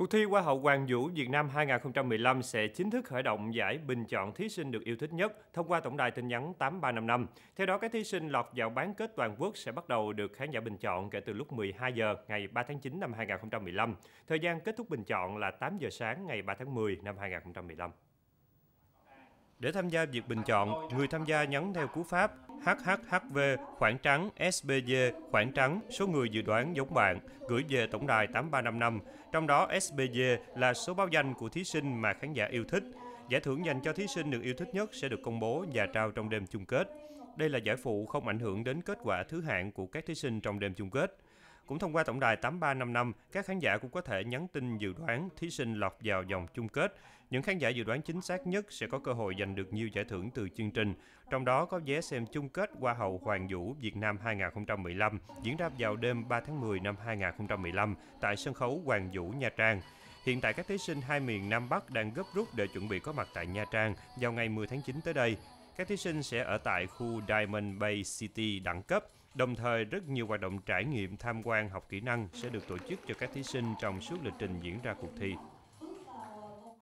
Cuộc thi Hoa hậu Hoàng Vũ Việt Nam 2015 sẽ chính thức khởi động giải bình chọn thí sinh được yêu thích nhất thông qua tổng đài tin nhắn 8355. Theo đó, các thí sinh lọt vào bán kết toàn quốc sẽ bắt đầu được khán giả bình chọn kể từ lúc 12 giờ ngày 3 tháng 9 năm 2015. Thời gian kết thúc bình chọn là 8 giờ sáng ngày 3 tháng 10 năm 2015. Để tham gia việc bình chọn, người tham gia nhấn theo cú pháp HHHV khoảng trắng SBG khoảng trắng số người dự đoán giống bạn gửi về tổng đài 8355. Trong đó SBG là số báo danh của thí sinh mà khán giả yêu thích. Giải thưởng dành cho thí sinh được yêu thích nhất sẽ được công bố và trao trong đêm chung kết. Đây là giải phụ không ảnh hưởng đến kết quả thứ hạng của các thí sinh trong đêm chung kết. Cũng thông qua tổng đài 8355, các khán giả cũng có thể nhắn tin dự đoán thí sinh lọt vào vòng chung kết những khán giả dự đoán chính xác nhất sẽ có cơ hội giành được nhiều giải thưởng từ chương trình, trong đó có vé xem chung kết Hoa hậu Hoàng Vũ Việt Nam 2015 diễn ra vào đêm 3 tháng 10 năm 2015 tại sân khấu Hoàng Vũ Nha Trang. Hiện tại các thí sinh hai miền Nam Bắc đang gấp rút để chuẩn bị có mặt tại Nha Trang vào ngày 10 tháng 9 tới đây. Các thí sinh sẽ ở tại khu Diamond Bay City đẳng cấp, Đồng thời, rất nhiều hoạt động trải nghiệm tham quan học kỹ năng sẽ được tổ chức cho các thí sinh trong suốt lịch trình diễn ra cuộc thi.